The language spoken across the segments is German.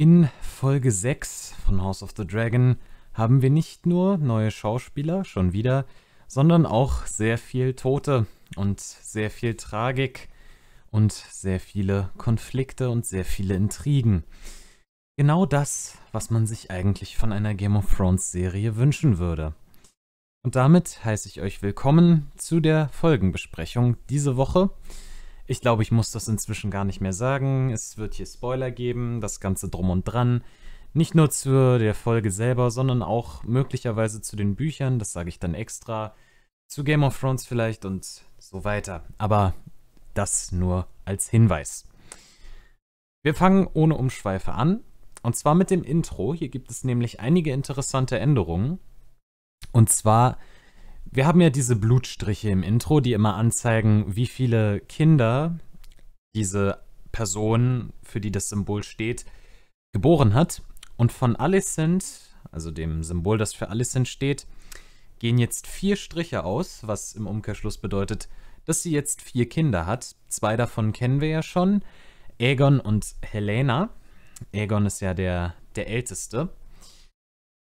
In Folge 6 von House of the Dragon haben wir nicht nur neue Schauspieler, schon wieder, sondern auch sehr viel Tote und sehr viel Tragik und sehr viele Konflikte und sehr viele Intrigen. Genau das, was man sich eigentlich von einer Game of Thrones Serie wünschen würde. Und damit heiße ich euch willkommen zu der Folgenbesprechung diese Woche. Ich glaube, ich muss das inzwischen gar nicht mehr sagen. Es wird hier Spoiler geben, das Ganze drum und dran. Nicht nur zu der Folge selber, sondern auch möglicherweise zu den Büchern, das sage ich dann extra, zu Game of Thrones vielleicht und so weiter. Aber das nur als Hinweis. Wir fangen ohne Umschweife an, und zwar mit dem Intro. Hier gibt es nämlich einige interessante Änderungen. Und zwar wir haben ja diese Blutstriche im Intro, die immer anzeigen, wie viele Kinder diese Person, für die das Symbol steht, geboren hat. Und von Alicent, also dem Symbol, das für Alicent steht, gehen jetzt vier Striche aus, was im Umkehrschluss bedeutet, dass sie jetzt vier Kinder hat. Zwei davon kennen wir ja schon, Aegon und Helena. Aegon ist ja der, der Älteste.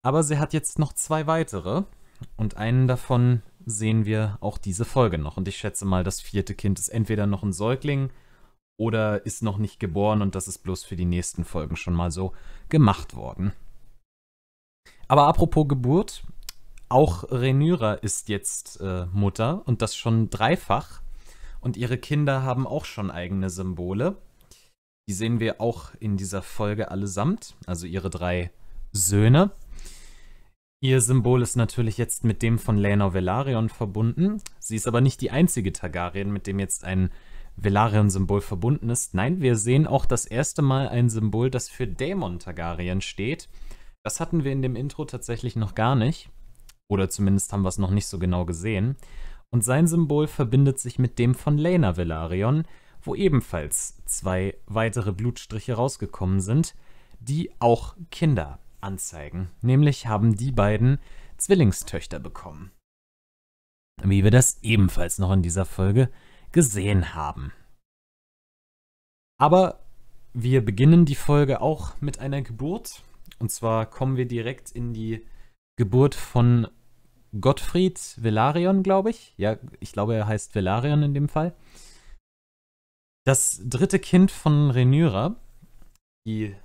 Aber sie hat jetzt noch zwei weitere. Und einen davon sehen wir auch diese Folge noch. Und ich schätze mal, das vierte Kind ist entweder noch ein Säugling oder ist noch nicht geboren und das ist bloß für die nächsten Folgen schon mal so gemacht worden. Aber apropos Geburt, auch Renyra ist jetzt äh, Mutter und das schon dreifach. Und ihre Kinder haben auch schon eigene Symbole. Die sehen wir auch in dieser Folge allesamt, also ihre drei Söhne. Ihr Symbol ist natürlich jetzt mit dem von Lena Velarion verbunden. Sie ist aber nicht die einzige Targaryen, mit dem jetzt ein velarion symbol verbunden ist. Nein, wir sehen auch das erste Mal ein Symbol, das für Dämon Targaryen steht. Das hatten wir in dem Intro tatsächlich noch gar nicht. Oder zumindest haben wir es noch nicht so genau gesehen. Und sein Symbol verbindet sich mit dem von Lena Velarion, wo ebenfalls zwei weitere Blutstriche rausgekommen sind, die auch Kinder anzeigen. Nämlich haben die beiden Zwillingstöchter bekommen. Wie wir das ebenfalls noch in dieser Folge gesehen haben. Aber wir beginnen die Folge auch mit einer Geburt. Und zwar kommen wir direkt in die Geburt von Gottfried Velarion, glaube ich. Ja, ich glaube, er heißt Velarion in dem Fall. Das dritte Kind von Renyra, die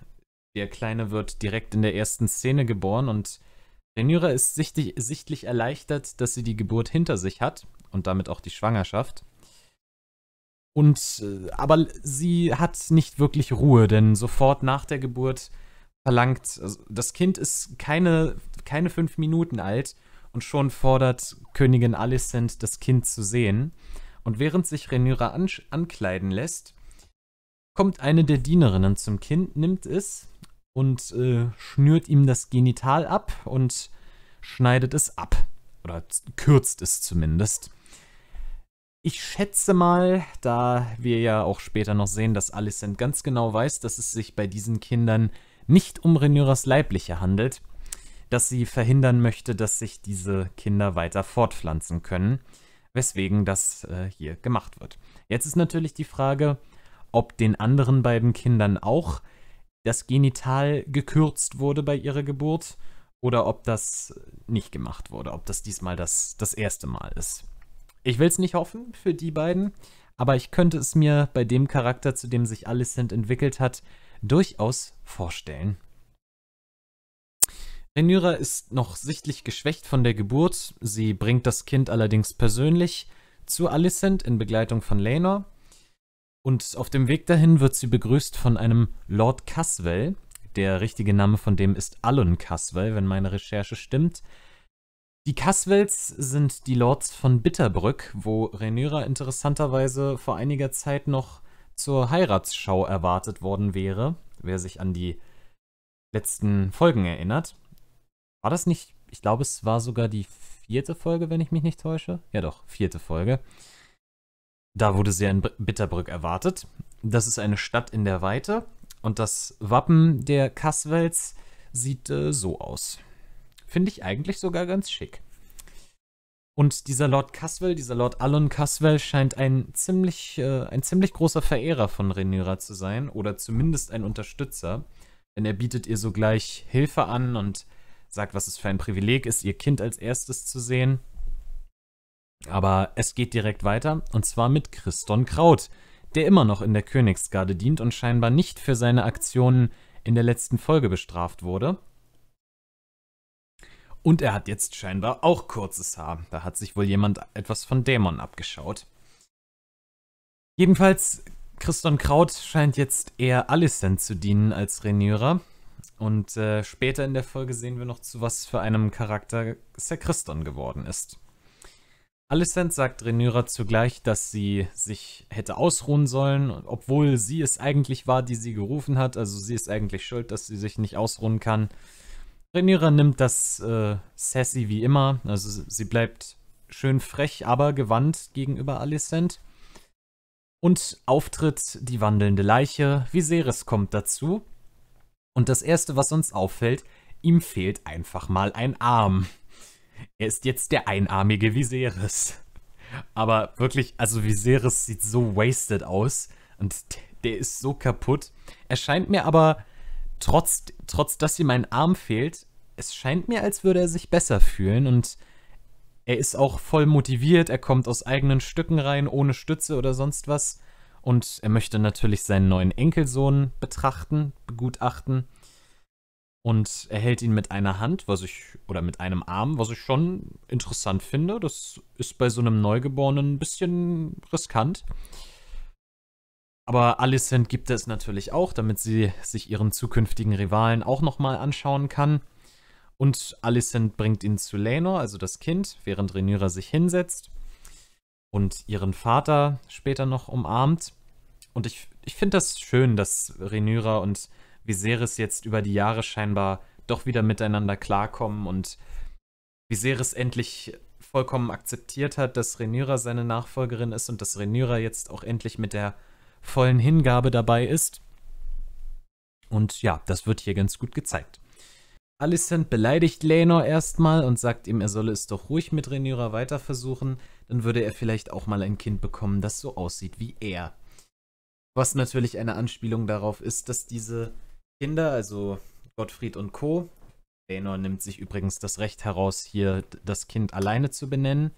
der Kleine wird direkt in der ersten Szene geboren und Rhaenyra ist sichtlich, sichtlich erleichtert, dass sie die Geburt hinter sich hat und damit auch die Schwangerschaft. Und äh, aber sie hat nicht wirklich Ruhe, denn sofort nach der Geburt verlangt, also das Kind ist keine, keine fünf Minuten alt und schon fordert Königin Alicent, das Kind zu sehen. Und während sich Rhaenyra an ankleiden lässt, kommt eine der Dienerinnen zum Kind, nimmt es und äh, schnürt ihm das Genital ab und schneidet es ab. Oder kürzt es zumindest. Ich schätze mal, da wir ja auch später noch sehen, dass Alicent ganz genau weiß, dass es sich bei diesen Kindern nicht um Renyras Leibliche handelt, dass sie verhindern möchte, dass sich diese Kinder weiter fortpflanzen können, weswegen das äh, hier gemacht wird. Jetzt ist natürlich die Frage, ob den anderen beiden Kindern auch das Genital gekürzt wurde bei ihrer Geburt oder ob das nicht gemacht wurde, ob das diesmal das, das erste Mal ist. Ich will es nicht hoffen für die beiden, aber ich könnte es mir bei dem Charakter, zu dem sich Alicent entwickelt hat, durchaus vorstellen. Renira ist noch sichtlich geschwächt von der Geburt, sie bringt das Kind allerdings persönlich zu Alicent in Begleitung von Lenor und auf dem Weg dahin wird sie begrüßt von einem Lord Caswell. Der richtige Name von dem ist Allen Caswell, wenn meine Recherche stimmt. Die Caswells sind die Lords von Bitterbrück, wo Rhaenyra interessanterweise vor einiger Zeit noch zur Heiratsschau erwartet worden wäre, wer sich an die letzten Folgen erinnert. War das nicht, ich glaube, es war sogar die vierte Folge, wenn ich mich nicht täusche? Ja doch, vierte Folge. Da wurde sie in Bitterbrück erwartet. Das ist eine Stadt in der Weite und das Wappen der Kasswels sieht äh, so aus. Finde ich eigentlich sogar ganz schick. Und dieser Lord Caswell, dieser Lord Alon Caswell, scheint ein ziemlich, äh, ein ziemlich großer Verehrer von Rhaenyra zu sein oder zumindest ein Unterstützer, denn er bietet ihr sogleich Hilfe an und sagt, was es für ein Privileg ist, ihr Kind als erstes zu sehen. Aber es geht direkt weiter, und zwar mit Christon Kraut, der immer noch in der Königsgarde dient und scheinbar nicht für seine Aktionen in der letzten Folge bestraft wurde. Und er hat jetzt scheinbar auch kurzes Haar. Da hat sich wohl jemand etwas von Dämon abgeschaut. Jedenfalls, Christon Kraut scheint jetzt eher Alicent zu dienen als Rhaenyra. Und äh, später in der Folge sehen wir noch, zu was für einem Charakter Sir Christon geworden ist. Alicent sagt Rhaenyra zugleich, dass sie sich hätte ausruhen sollen, obwohl sie es eigentlich war, die sie gerufen hat. Also sie ist eigentlich schuld, dass sie sich nicht ausruhen kann. Rhaenyra nimmt das äh, sassy wie immer. Also sie bleibt schön frech, aber gewandt gegenüber Alicent. Und auftritt die wandelnde Leiche. Viserys kommt dazu. Und das Erste, was uns auffällt, ihm fehlt einfach mal ein Arm. Er ist jetzt der einarmige Viserys. Aber wirklich, also Viserys sieht so wasted aus und der ist so kaputt. Er scheint mir aber, trotz, trotz dass ihm ein Arm fehlt, es scheint mir, als würde er sich besser fühlen und er ist auch voll motiviert, er kommt aus eigenen Stücken rein, ohne Stütze oder sonst was. Und er möchte natürlich seinen neuen Enkelsohn betrachten, begutachten und er hält ihn mit einer Hand, was ich, oder mit einem Arm, was ich schon interessant finde. Das ist bei so einem Neugeborenen ein bisschen riskant. Aber Alicent gibt es natürlich auch, damit sie sich ihren zukünftigen Rivalen auch nochmal anschauen kann. Und Alicent bringt ihn zu Lenor, also das Kind, während Rhaenyra sich hinsetzt und ihren Vater später noch umarmt. Und ich, ich finde das schön, dass Rhaenyra und Viserys jetzt über die Jahre scheinbar doch wieder miteinander klarkommen und Viserys endlich vollkommen akzeptiert hat, dass Rhaenyra seine Nachfolgerin ist und dass Rhaenyra jetzt auch endlich mit der vollen Hingabe dabei ist. Und ja, das wird hier ganz gut gezeigt. Alicent beleidigt Lenor erstmal und sagt ihm, er solle es doch ruhig mit Rhaenyra weiter versuchen, dann würde er vielleicht auch mal ein Kind bekommen, das so aussieht wie er. Was natürlich eine Anspielung darauf ist, dass diese Kinder, also Gottfried und Co. Daenor nimmt sich übrigens das Recht heraus, hier das Kind alleine zu benennen.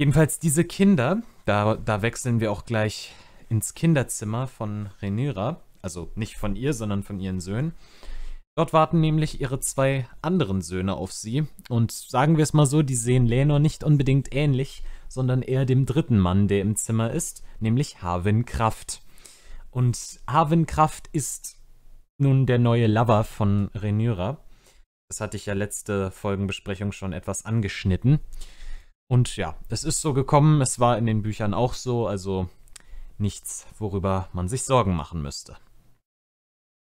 Jedenfalls diese Kinder, da, da wechseln wir auch gleich ins Kinderzimmer von Renira, also nicht von ihr, sondern von ihren Söhnen. Dort warten nämlich ihre zwei anderen Söhne auf sie und sagen wir es mal so, die sehen Lenor nicht unbedingt ähnlich, sondern eher dem dritten Mann, der im Zimmer ist, nämlich Harwin Kraft. Und Kraft ist nun der neue Lover von Rhaenyra. Das hatte ich ja letzte Folgenbesprechung schon etwas angeschnitten. Und ja, es ist so gekommen, es war in den Büchern auch so, also nichts, worüber man sich Sorgen machen müsste.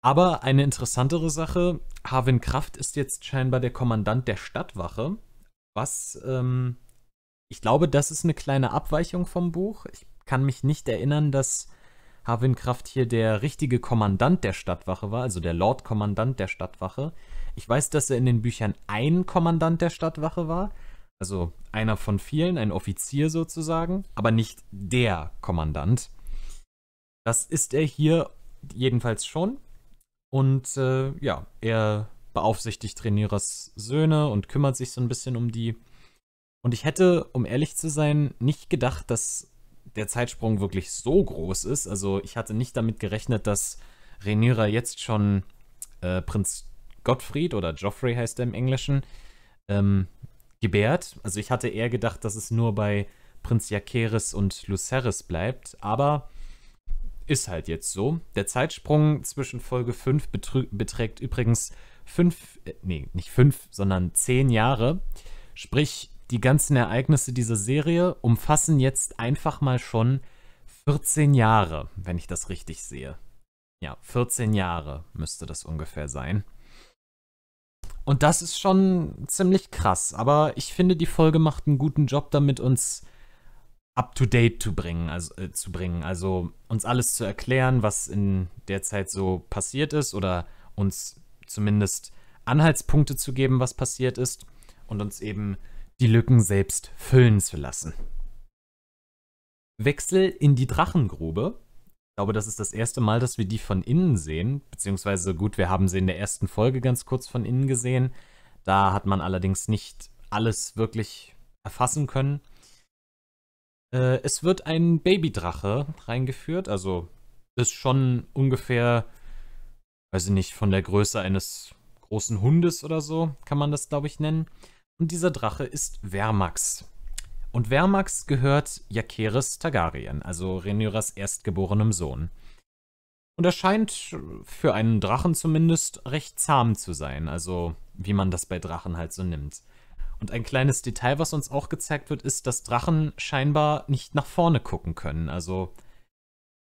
Aber eine interessantere Sache, Harwin Kraft ist jetzt scheinbar der Kommandant der Stadtwache, was, ähm, ich glaube, das ist eine kleine Abweichung vom Buch. Ich kann mich nicht erinnern, dass Havinkraft hier der richtige Kommandant der Stadtwache war, also der Lord-Kommandant der Stadtwache. Ich weiß, dass er in den Büchern ein Kommandant der Stadtwache war, also einer von vielen, ein Offizier sozusagen, aber nicht der Kommandant. Das ist er hier jedenfalls schon. Und äh, ja, er beaufsichtigt Trainierers Söhne und kümmert sich so ein bisschen um die. Und ich hätte, um ehrlich zu sein, nicht gedacht, dass der Zeitsprung wirklich so groß ist. Also ich hatte nicht damit gerechnet, dass Rhaenyra jetzt schon äh, Prinz Gottfried oder Joffrey heißt er im Englischen, ähm, gebärt. Also ich hatte eher gedacht, dass es nur bei Prinz Jakeres und Luceres bleibt, aber ist halt jetzt so. Der Zeitsprung zwischen Folge 5 beträgt übrigens 5, äh, nee, nicht 5, sondern 10 Jahre. Sprich, die ganzen Ereignisse dieser Serie umfassen jetzt einfach mal schon 14 Jahre, wenn ich das richtig sehe. Ja, 14 Jahre müsste das ungefähr sein. Und das ist schon ziemlich krass, aber ich finde, die Folge macht einen guten Job damit, uns up to date zu bringen, also, äh, zu bringen, also uns alles zu erklären, was in der Zeit so passiert ist oder uns zumindest Anhaltspunkte zu geben, was passiert ist und uns eben die Lücken selbst füllen zu lassen. Wechsel in die Drachengrube. Ich glaube, das ist das erste Mal, dass wir die von innen sehen. Beziehungsweise, gut, wir haben sie in der ersten Folge ganz kurz von innen gesehen. Da hat man allerdings nicht alles wirklich erfassen können. Äh, es wird ein Babydrache reingeführt. Also ist schon ungefähr, weiß ich nicht, von der Größe eines großen Hundes oder so, kann man das, glaube ich, nennen. Und dieser Drache ist Vermax. Und Vermax gehört Jakeres Targaryen, also Rhaenyras erstgeborenem Sohn. Und er scheint, für einen Drachen zumindest, recht zahm zu sein, also wie man das bei Drachen halt so nimmt. Und ein kleines Detail, was uns auch gezeigt wird, ist, dass Drachen scheinbar nicht nach vorne gucken können. Also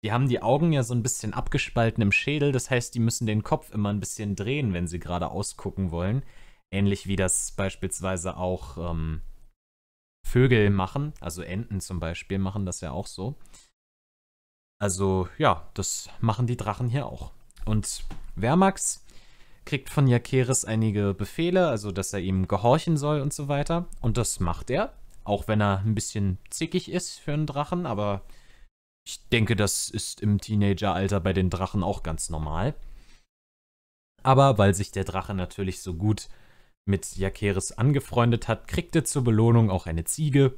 die haben die Augen ja so ein bisschen abgespalten im Schädel, das heißt, die müssen den Kopf immer ein bisschen drehen, wenn sie gerade ausgucken wollen. Ähnlich wie das beispielsweise auch ähm, Vögel machen, also Enten zum Beispiel machen das ja auch so. Also ja, das machen die Drachen hier auch. Und Wermax kriegt von Jakeres einige Befehle, also dass er ihm gehorchen soll und so weiter. Und das macht er, auch wenn er ein bisschen zickig ist für einen Drachen, aber ich denke, das ist im Teenageralter bei den Drachen auch ganz normal. Aber weil sich der Drache natürlich so gut mit Jakeres angefreundet hat, kriegte zur Belohnung auch eine Ziege.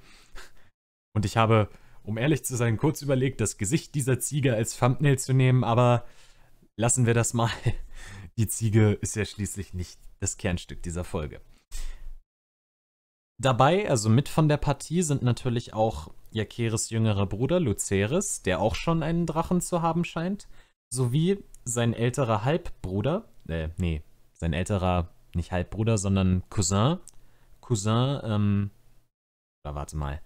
Und ich habe, um ehrlich zu sein, kurz überlegt, das Gesicht dieser Ziege als Thumbnail zu nehmen, aber lassen wir das mal. Die Ziege ist ja schließlich nicht das Kernstück dieser Folge. Dabei, also mit von der Partie, sind natürlich auch Jakeres jüngerer Bruder Luceres, der auch schon einen Drachen zu haben scheint, sowie sein älterer Halbbruder, äh, nee, sein älterer nicht Halbbruder, sondern Cousin. Cousin, ähm, oder warte mal.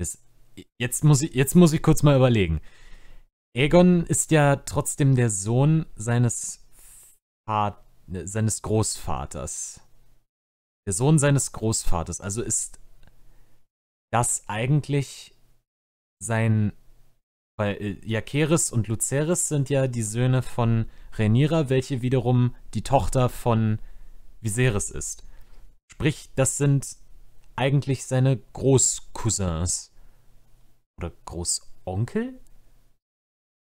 Das, jetzt, muss ich, jetzt muss ich kurz mal überlegen. Aegon ist ja trotzdem der Sohn seines, Vater, seines Großvaters. Der Sohn seines Großvaters. Also ist das eigentlich sein. Weil äh, Jakeris und Luceris sind ja die Söhne von Renira, welche wiederum die Tochter von wie sehr es ist. Sprich, das sind eigentlich seine Großcousins. Oder Großonkel?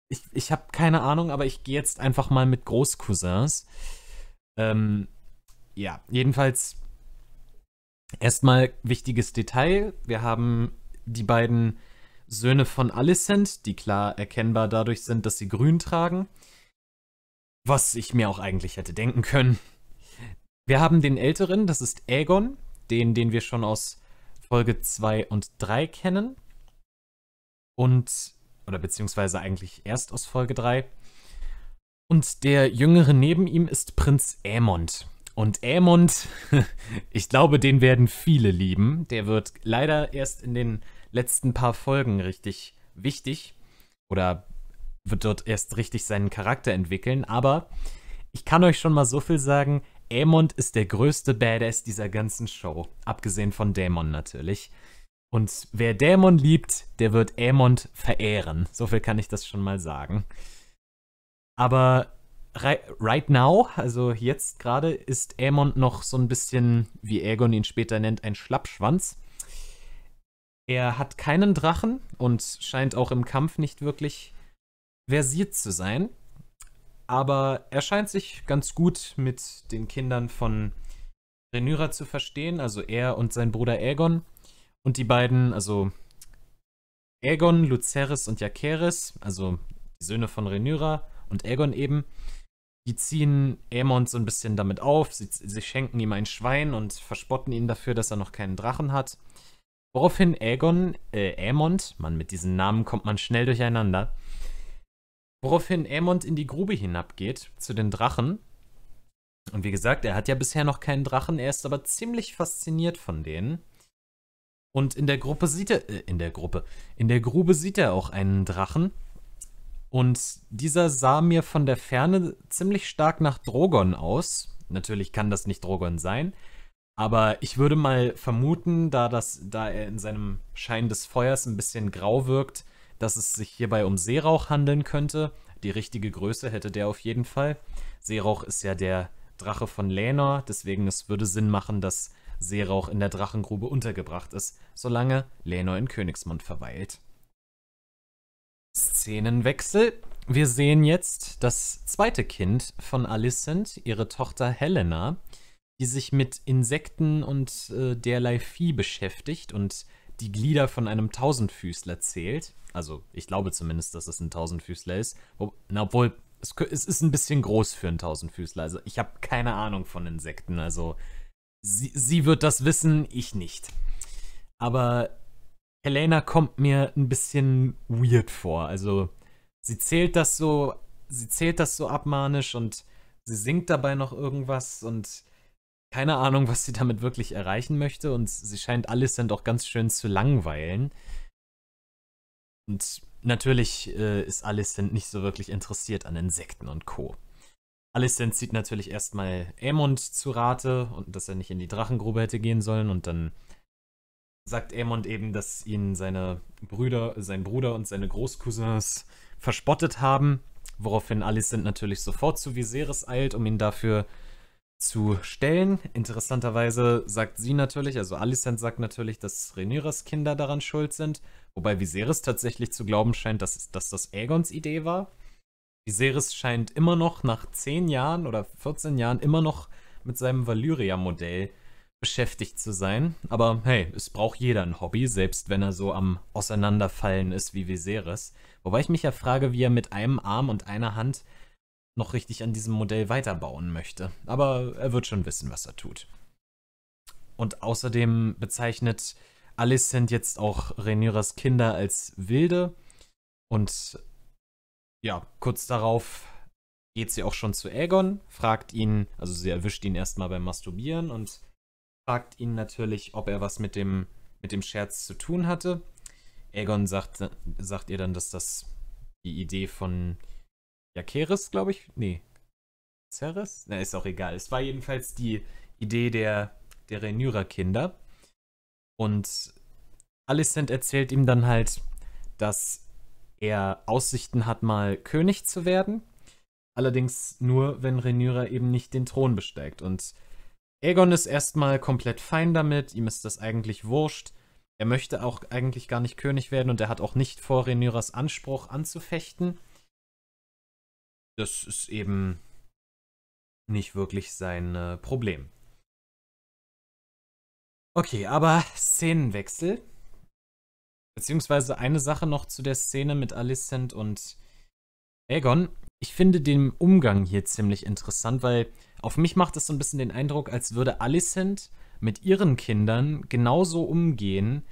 Ich, ich habe keine Ahnung, aber ich gehe jetzt einfach mal mit Großcousins. Ähm, ja, jedenfalls erstmal wichtiges Detail. Wir haben die beiden Söhne von Alicent, die klar erkennbar dadurch sind, dass sie grün tragen. Was ich mir auch eigentlich hätte denken können. Wir haben den Älteren, das ist Aegon, den, den wir schon aus Folge 2 und 3 kennen. Und, oder beziehungsweise eigentlich erst aus Folge 3. Und der Jüngere neben ihm ist Prinz Aemond. Und Aemond, ich glaube, den werden viele lieben. Der wird leider erst in den letzten paar Folgen richtig wichtig. Oder wird dort erst richtig seinen Charakter entwickeln. Aber ich kann euch schon mal so viel sagen, Aemond ist der größte Badass dieser ganzen Show. Abgesehen von Dämon natürlich. Und wer Dämon liebt, der wird Aemond verehren. So viel kann ich das schon mal sagen. Aber right now, also jetzt gerade, ist Aemond noch so ein bisschen, wie Aegon ihn später nennt, ein Schlappschwanz. Er hat keinen Drachen und scheint auch im Kampf nicht wirklich versiert zu sein. Aber er scheint sich ganz gut mit den Kindern von Renyra zu verstehen, also er und sein Bruder Aegon. Und die beiden, also Aegon, Luceris und Jaceres, also die Söhne von Renyra und Aegon eben, die ziehen Aemon so ein bisschen damit auf. Sie, sie, schenken ihm ein Schwein und verspotten ihn dafür, dass er noch keinen Drachen hat. Woraufhin Aegon, äh, Aemond, man, mit diesen Namen kommt man schnell durcheinander, Woraufhin Aemond in die Grube hinabgeht, zu den Drachen. Und wie gesagt, er hat ja bisher noch keinen Drachen, er ist aber ziemlich fasziniert von denen. Und in der Gruppe sieht er, äh, in der Gruppe, in der Grube sieht er auch einen Drachen. Und dieser sah mir von der Ferne ziemlich stark nach Drogon aus. Natürlich kann das nicht Drogon sein, aber ich würde mal vermuten, da, das, da er in seinem Schein des Feuers ein bisschen grau wirkt, dass es sich hierbei um Seerauch handeln könnte. Die richtige Größe hätte der auf jeden Fall. Seerauch ist ja der Drache von Lenor, deswegen es würde Sinn machen, dass Seerauch in der Drachengrube untergebracht ist, solange Lenor in Königsmund verweilt. Szenenwechsel. Wir sehen jetzt das zweite Kind von Alicent, ihre Tochter Helena, die sich mit Insekten und äh, derlei Vieh beschäftigt und die Glieder von einem Tausendfüßler zählt. Also ich glaube zumindest, dass es ein Tausendfüßler ist. obwohl, es, es, ist ein bisschen groß für einen Tausendfüßler. Also ich habe keine Ahnung von Insekten. Also sie, sie wird das wissen, ich nicht. Aber Helena kommt mir ein bisschen weird vor. Also sie zählt das so, sie zählt das so abmanisch und sie singt dabei noch irgendwas und keine Ahnung, was sie damit wirklich erreichen möchte und sie scheint alles dann doch ganz schön zu langweilen. Und natürlich äh, ist Alicent nicht so wirklich interessiert an Insekten und Co. Alicent zieht natürlich erstmal Aemond zu Rate und dass er nicht in die Drachengrube hätte gehen sollen und dann sagt Aemond eben, dass ihn seine Brüder, sein Bruder und seine Großcousins verspottet haben, woraufhin Alicent natürlich sofort zu Viserys eilt, um ihn dafür äh, zu stellen. Interessanterweise sagt sie natürlich, also Alicent sagt natürlich, dass Rhaenyras Kinder daran schuld sind, wobei Viserys tatsächlich zu glauben scheint, dass, dass das Aegons Idee war. Viserys scheint immer noch nach 10 Jahren oder 14 Jahren immer noch mit seinem Valyria-Modell beschäftigt zu sein. Aber hey, es braucht jeder ein Hobby, selbst wenn er so am Auseinanderfallen ist wie Viserys. Wobei ich mich ja frage, wie er mit einem Arm und einer Hand noch richtig an diesem Modell weiterbauen möchte. Aber er wird schon wissen, was er tut. Und außerdem bezeichnet Alicent jetzt auch Rhaenyras Kinder als wilde. Und ja, kurz darauf geht sie auch schon zu Aegon, fragt ihn, also sie erwischt ihn erstmal beim Masturbieren und fragt ihn natürlich, ob er was mit dem, mit dem Scherz zu tun hatte. Aegon sagt, sagt ihr dann, dass das die Idee von Jakeres, glaube ich. Nee. Ceres? Na, ist auch egal. Es war jedenfalls die Idee der, der Renyra-Kinder. Und Alicent erzählt ihm dann halt, dass er Aussichten hat, mal König zu werden. Allerdings nur, wenn Renyra eben nicht den Thron besteigt. Und Aegon ist erstmal komplett fein damit, ihm ist das eigentlich wurscht. Er möchte auch eigentlich gar nicht König werden und er hat auch nicht vor, Renyras Anspruch anzufechten das ist eben nicht wirklich sein äh, Problem. Okay, aber Szenenwechsel. Beziehungsweise eine Sache noch zu der Szene mit Alicent und Aegon. Ich finde den Umgang hier ziemlich interessant, weil auf mich macht es so ein bisschen den Eindruck, als würde Alicent mit ihren Kindern genauso umgehen,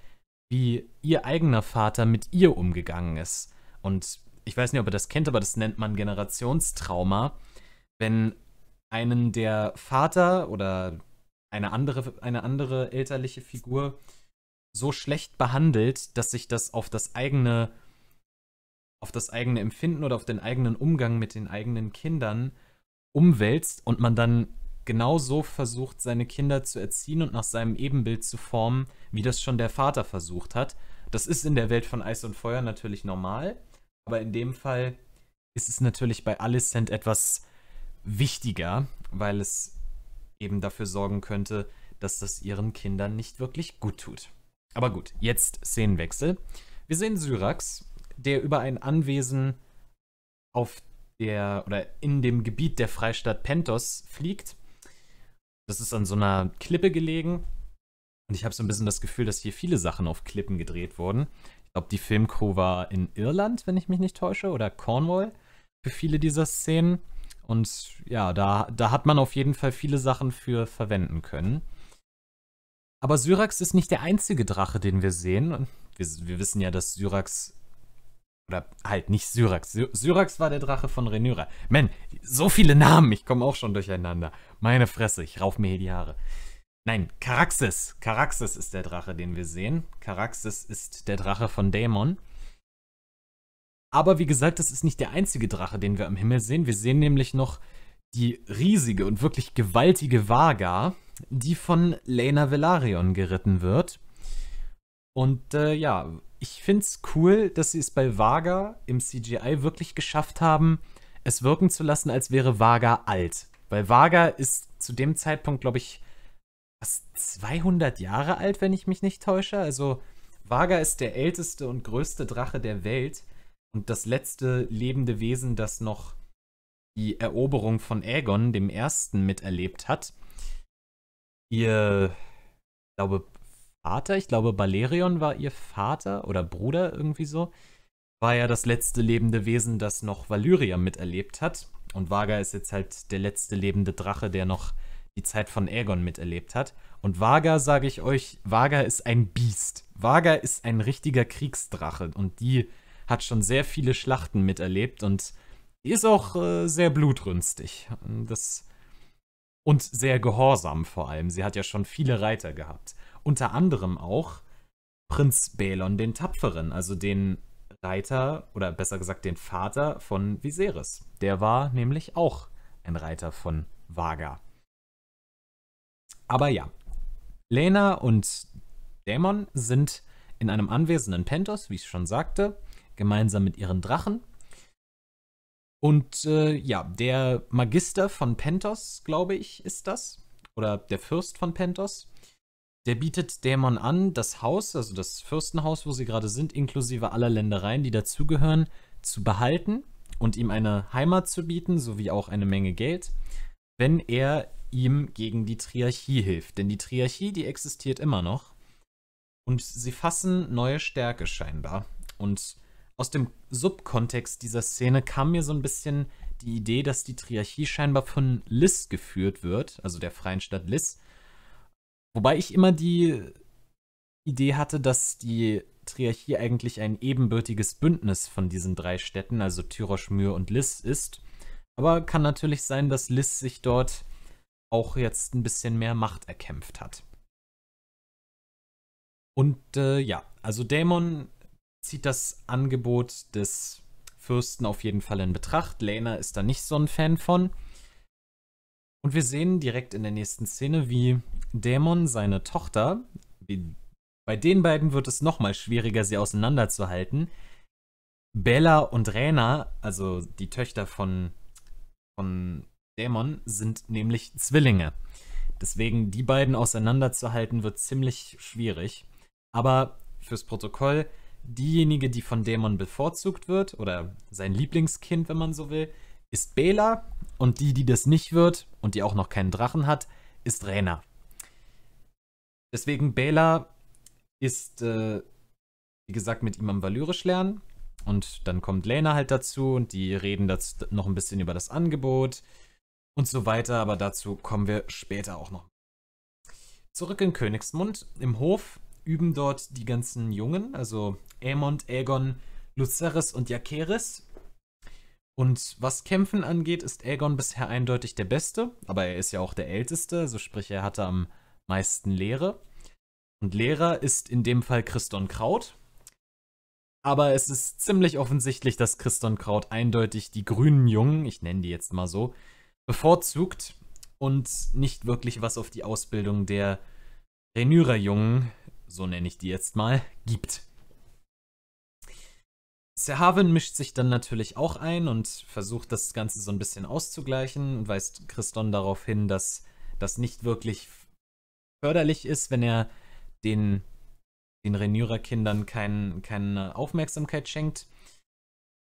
wie ihr eigener Vater mit ihr umgegangen ist. Und ich weiß nicht, ob ihr das kennt, aber das nennt man Generationstrauma, wenn einen der Vater oder eine andere, eine andere elterliche Figur so schlecht behandelt, dass sich das auf das eigene, auf das eigene Empfinden oder auf den eigenen Umgang mit den eigenen Kindern umwälzt und man dann genauso versucht, seine Kinder zu erziehen und nach seinem Ebenbild zu formen, wie das schon der Vater versucht hat. Das ist in der Welt von Eis und Feuer natürlich normal. Aber in dem Fall ist es natürlich bei Alicent etwas wichtiger, weil es eben dafür sorgen könnte, dass das ihren Kindern nicht wirklich gut tut. Aber gut, jetzt Szenenwechsel. Wir sehen Syrax, der über ein Anwesen auf der oder in dem Gebiet der Freistadt Pentos fliegt. Das ist an so einer Klippe gelegen. Und ich habe so ein bisschen das Gefühl, dass hier viele Sachen auf Klippen gedreht wurden ich glaube, die Filmcrew war in Irland, wenn ich mich nicht täusche, oder Cornwall für viele dieser Szenen. Und ja, da, da hat man auf jeden Fall viele Sachen für verwenden können. Aber Syrax ist nicht der einzige Drache, den wir sehen. Wir, wir wissen ja, dass Syrax. Oder halt nicht Syrax. Syrax war der Drache von Renyra. Man, so viele Namen, ich komme auch schon durcheinander. Meine Fresse, ich rauf mir hier die Haare. Nein, Caraxes. Caraxes ist der Drache, den wir sehen. Caraxes ist der Drache von Dämon. Aber wie gesagt, das ist nicht der einzige Drache, den wir am Himmel sehen. Wir sehen nämlich noch die riesige und wirklich gewaltige Vaga, die von Lena Velarion geritten wird. Und äh, ja, ich finde es cool, dass sie es bei Vaga im CGI wirklich geschafft haben, es wirken zu lassen, als wäre Vaga alt. Weil Vaga ist zu dem Zeitpunkt, glaube ich, fast 200 Jahre alt, wenn ich mich nicht täusche. Also Vaga ist der älteste und größte Drache der Welt und das letzte lebende Wesen, das noch die Eroberung von Aegon dem Ersten miterlebt hat. Ihr, ich glaube, Vater, ich glaube, Balerion war ihr Vater oder Bruder, irgendwie so, war ja das letzte lebende Wesen, das noch Valyria miterlebt hat. Und Vaga ist jetzt halt der letzte lebende Drache, der noch die Zeit von Aegon miterlebt hat. Und Vaga, sage ich euch, Vaga ist ein Biest. Vaga ist ein richtiger Kriegsdrache und die hat schon sehr viele Schlachten miterlebt und ist auch äh, sehr blutrünstig. Das und sehr gehorsam vor allem. Sie hat ja schon viele Reiter gehabt. Unter anderem auch Prinz Belon den Tapferen, also den Reiter oder besser gesagt den Vater von Viserys. Der war nämlich auch ein Reiter von Vaga. Aber ja, Lena und Dämon sind in einem anwesenden Pentos, wie ich schon sagte, gemeinsam mit ihren Drachen. Und äh, ja, der Magister von Pentos, glaube ich, ist das. Oder der Fürst von Pentos. Der bietet Dämon an, das Haus, also das Fürstenhaus, wo sie gerade sind, inklusive aller Ländereien, die dazugehören, zu behalten und ihm eine Heimat zu bieten, sowie auch eine Menge Geld, wenn er ihm gegen die Triarchie hilft. Denn die Triarchie, die existiert immer noch. Und sie fassen neue Stärke scheinbar. Und aus dem Subkontext dieser Szene kam mir so ein bisschen die Idee, dass die Triarchie scheinbar von Liz geführt wird, also der freien Stadt Liz. Wobei ich immer die Idee hatte, dass die Triarchie eigentlich ein ebenbürtiges Bündnis von diesen drei Städten, also Tyrosch, Myr und Liz, ist. Aber kann natürlich sein, dass Liz sich dort auch jetzt ein bisschen mehr Macht erkämpft hat. Und äh, ja, also Dämon zieht das Angebot des Fürsten auf jeden Fall in Betracht. Lena ist da nicht so ein Fan von. Und wir sehen direkt in der nächsten Szene, wie Dämon seine Tochter, bei den beiden wird es nochmal schwieriger, sie auseinanderzuhalten, Bella und Rena, also die Töchter von, von Dämon sind nämlich Zwillinge. Deswegen die beiden auseinanderzuhalten wird ziemlich schwierig. Aber fürs Protokoll, diejenige, die von Dämon bevorzugt wird, oder sein Lieblingskind, wenn man so will, ist Bela. Und die, die das nicht wird und die auch noch keinen Drachen hat, ist Rena. Deswegen Bela ist, äh, wie gesagt, mit ihm am Valyrisch lernen. Und dann kommt Lena halt dazu und die reden dazu noch ein bisschen über das Angebot, und so weiter, aber dazu kommen wir später auch noch. Zurück in Königsmund, im Hof üben dort die ganzen Jungen, also Aemond, Aegon, Lucerys und Jakeris. Und was Kämpfen angeht, ist Aegon bisher eindeutig der Beste, aber er ist ja auch der Älteste, also sprich, er hatte am meisten Lehre. Und Lehrer ist in dem Fall Christon Kraut. Aber es ist ziemlich offensichtlich, dass Christon Kraut eindeutig die grünen Jungen, ich nenne die jetzt mal so, bevorzugt und nicht wirklich was auf die Ausbildung der Renyrerjungen, so nenne ich die jetzt mal, gibt. Serhaven mischt sich dann natürlich auch ein und versucht das Ganze so ein bisschen auszugleichen und weist Christon darauf hin, dass das nicht wirklich förderlich ist, wenn er den, den Renyra-Kindern kein, keine Aufmerksamkeit schenkt.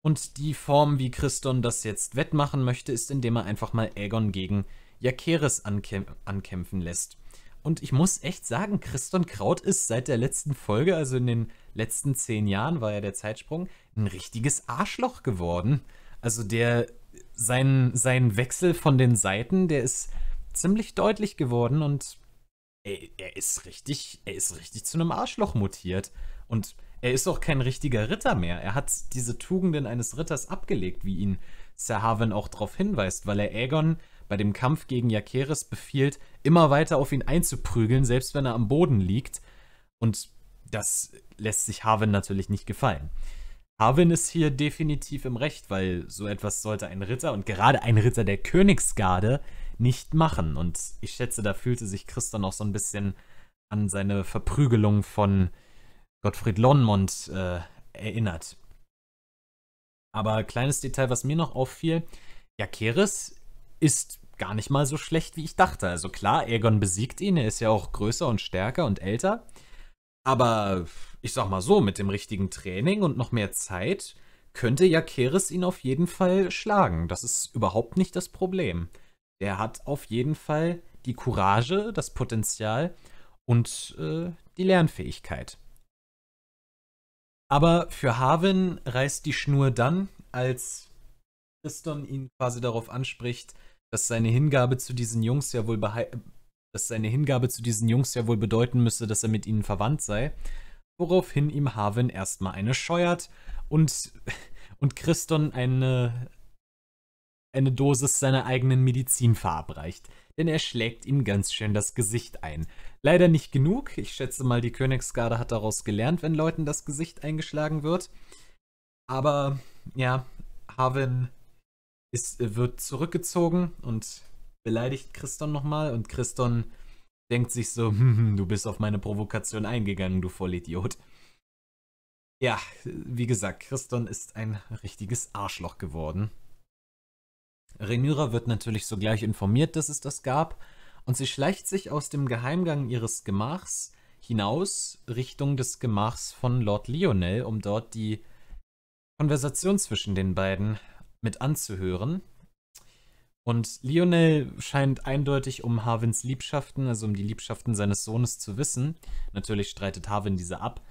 Und die Form, wie Christon das jetzt wettmachen möchte, ist, indem er einfach mal Aegon gegen Jakeres ankämp ankämpfen lässt. Und ich muss echt sagen, Christon Kraut ist seit der letzten Folge, also in den letzten zehn Jahren war ja der Zeitsprung, ein richtiges Arschloch geworden. Also der, sein, sein Wechsel von den Seiten, der ist ziemlich deutlich geworden und er, er ist richtig, er ist richtig zu einem Arschloch mutiert. Und er ist auch kein richtiger Ritter mehr. Er hat diese Tugenden eines Ritters abgelegt, wie ihn Sir Harwin auch darauf hinweist, weil er Aegon bei dem Kampf gegen Jakeres befiehlt, immer weiter auf ihn einzuprügeln, selbst wenn er am Boden liegt. Und das lässt sich Harwin natürlich nicht gefallen. Harwin ist hier definitiv im Recht, weil so etwas sollte ein Ritter und gerade ein Ritter der Königsgarde nicht machen. Und ich schätze, da fühlte sich Christa noch so ein bisschen an seine Verprügelung von Gottfried Lonmont äh, erinnert. Aber kleines Detail, was mir noch auffiel, Jakeres ist gar nicht mal so schlecht, wie ich dachte. Also klar, Aegon besiegt ihn, er ist ja auch größer und stärker und älter. Aber ich sag mal so, mit dem richtigen Training und noch mehr Zeit könnte Jakeres ihn auf jeden Fall schlagen. Das ist überhaupt nicht das Problem. Er hat auf jeden Fall die Courage, das Potenzial und äh, die Lernfähigkeit. Aber für Harwin reißt die Schnur dann, als Tristan ihn quasi darauf anspricht, dass seine Hingabe zu diesen Jungs ja wohl dass seine Hingabe zu diesen Jungs ja wohl bedeuten müsse, dass er mit ihnen verwandt sei, woraufhin ihm Harwin erstmal eine scheuert und und Christon eine eine Dosis seiner eigenen Medizin verabreicht denn er schlägt ihm ganz schön das Gesicht ein. Leider nicht genug, ich schätze mal, die Königsgarde hat daraus gelernt, wenn Leuten das Gesicht eingeschlagen wird. Aber ja, Harwin ist, wird zurückgezogen und beleidigt Christon nochmal und Christon denkt sich so, hm, hm, du bist auf meine Provokation eingegangen, du Vollidiot. Ja, wie gesagt, Christon ist ein richtiges Arschloch geworden. Rhaenyra wird natürlich sogleich informiert, dass es das gab, und sie schleicht sich aus dem Geheimgang ihres Gemachs hinaus Richtung des Gemachs von Lord Lionel, um dort die Konversation zwischen den beiden mit anzuhören. Und Lionel scheint eindeutig um Harvins Liebschaften, also um die Liebschaften seines Sohnes zu wissen. Natürlich streitet Harvin diese ab.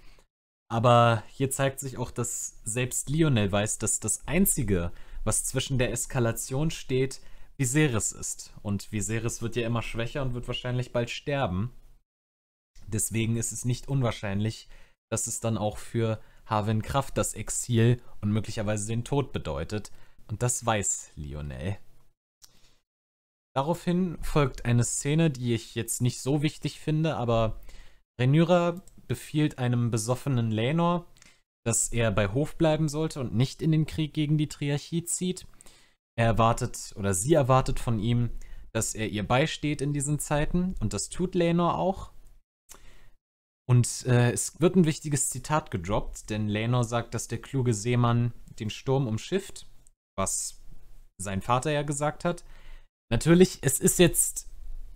Aber hier zeigt sich auch, dass selbst Lionel weiß, dass das einzige, was zwischen der Eskalation steht, Viserys ist. Und Viserys wird ja immer schwächer und wird wahrscheinlich bald sterben. Deswegen ist es nicht unwahrscheinlich, dass es dann auch für Harwin Kraft das Exil und möglicherweise den Tod bedeutet. Und das weiß Lionel. Daraufhin folgt eine Szene, die ich jetzt nicht so wichtig finde, aber Renyra befiehlt einem besoffenen Lenor, dass er bei Hof bleiben sollte und nicht in den Krieg gegen die Triarchie zieht. Er erwartet oder sie erwartet von ihm, dass er ihr beisteht in diesen Zeiten und das tut Lenor auch. Und äh, es wird ein wichtiges Zitat gedroppt, denn Lenor sagt, dass der kluge Seemann den Sturm umschifft, was sein Vater ja gesagt hat. Natürlich, es ist jetzt,